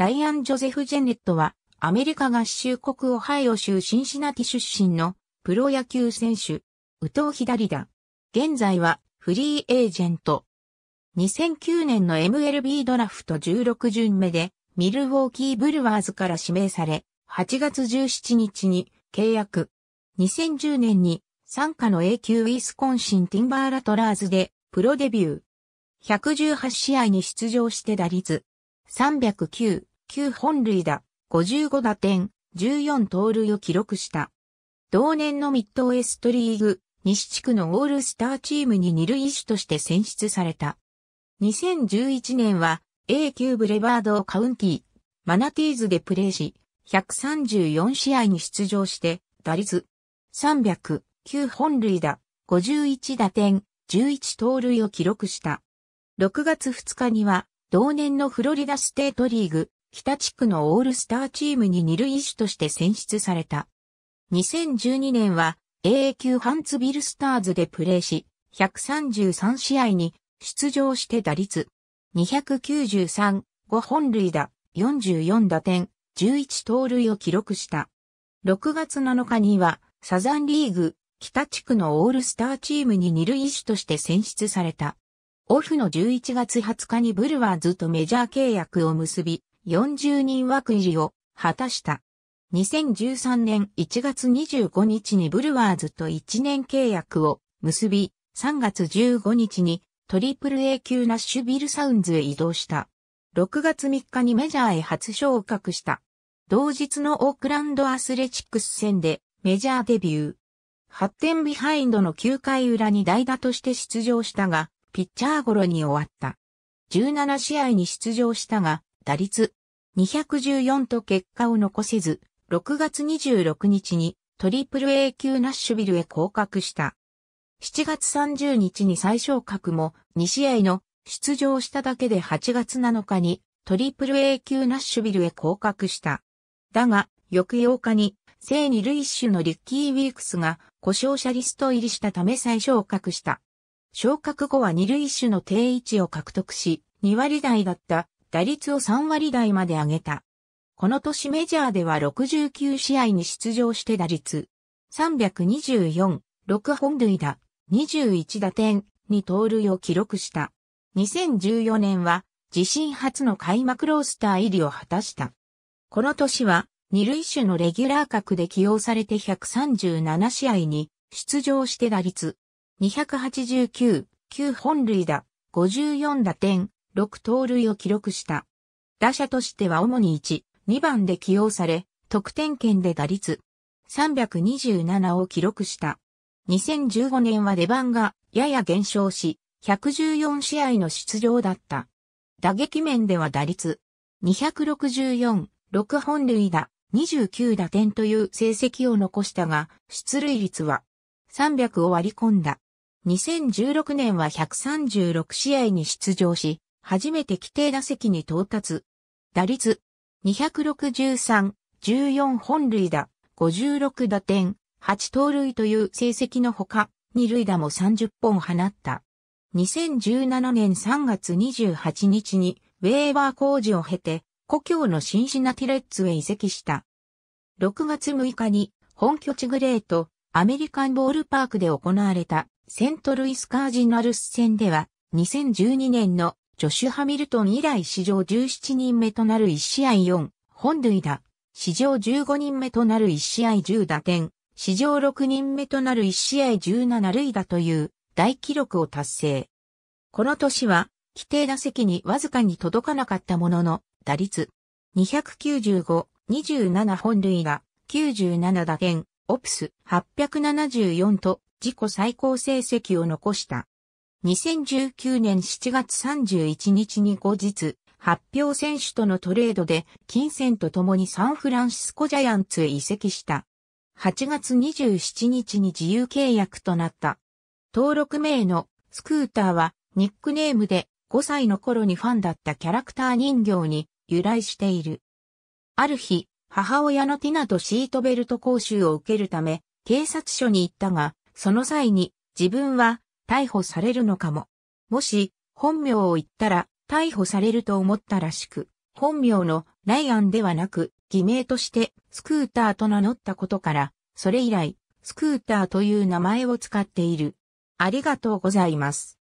ライアン・ジョゼフ・ジェネットは、アメリカ合衆国オハイオ州シンシナティ出身のプロ野球選手、宇藤左だ。現在はフリーエージェント。2009年の MLB ドラフト16巡目で、ミルウォーキー・ブルワーズから指名され、8月17日に契約。2010年に参加の A 級ウィスコンシン・ティンバーラトラーズでプロデビュー。118試合に出場して打率309。9本塁打、55打点、14盗塁を記録した。同年のミッドウェストリーグ、西地区のオールスターチームに二塁手として選出された。2011年は A 級ブレバードカウンティ、マナティーズでプレーし、134試合に出場して、打率3百、0 9本塁打、51打点、11盗塁を記録した。6月2日には、同年のフロリダステートリーグ、北地区のオールスターチームに二塁手として選出された。2012年は AA 級ハンツビルスターズでプレーし、133試合に出場して打率293、5本塁打、44打点、11盗塁を記録した。6月7日にはサザンリーグ北地区のオールスターチームに二塁手として選出された。オフの11月20日にブルワーズとメジャー契約を結び、40人枠入りを果たした。2013年1月25日にブルワーズと1年契約を結び、3月15日にトリプル A 級ナッシュビルサウンズへ移動した。6月3日にメジャーへ初昇格した。同日のオークランドアスレチックス戦でメジャーデビュー。8点ビハインドの9回裏に代打として出場したが、ピッチャーゴロに終わった。17試合に出場したが、打率214と結果を残せず、6月26日にトリプル A 級ナッシュビルへ降格した。7月30日に最昇格も2試合の出場しただけで8月7日にトリプル A 級ナッシュビルへ降格した。だが、翌8日に、聖二類種のリッキー・ウィークスが故障者リスト入りしたため再昇格した。昇格後は二類種の定位置を獲得し、2割台だった打率を3割台まで上げた。この年メジャーでは69試合に出場して打率324、6本塁打、21打点、2盗塁を記録した。2014年は自身初の開幕ロースター入りを果たした。この年は二塁手のレギュラー格で起用されて137試合に出場して打率289、9本塁打、54打点、6盗塁を記録した。打者としては主に1、2番で起用され、得点圏で打率327を記録した。2015年は出番がやや減少し、114試合の出場だった。打撃面では打率264、6本塁打、29打点という成績を残したが、出塁率は300を割り込んだ。2016年は136試合に出場し、初めて規定打席に到達。打率、263、14本塁打、56打点、8盗塁という成績のほか、二塁打も30本放った。2017年3月28日に、ウェーバー工事を経て、故郷のシンシナティレッツへ移籍した。6月6日に、本拠地グレート、アメリカンボールパークで行われた、セントルイスカージナルス戦では、2012年のジョシュ・ハミルトン以来史上17人目となる1試合4本塁打、史上15人目となる1試合10打点、史上6人目となる1試合17塁打という大記録を達成。この年は、規定打席にわずかに届かなかったものの、打率295、27本塁打、97打点、オプス874と自己最高成績を残した。2019年7月31日に後日、発表選手とのトレードで、金銭と共にサンフランシスコジャイアンツへ移籍した。8月27日に自由契約となった。登録名のスクーターはニックネームで5歳の頃にファンだったキャラクター人形に由来している。ある日、母親のティナとシートベルト講習を受けるため警察署に行ったが、その際に自分は逮捕されるのかも。もし、本名を言ったら、逮捕されると思ったらしく、本名のライアンではなく、偽名としてスクーターと名乗ったことから、それ以来、スクーターという名前を使っている。ありがとうございます。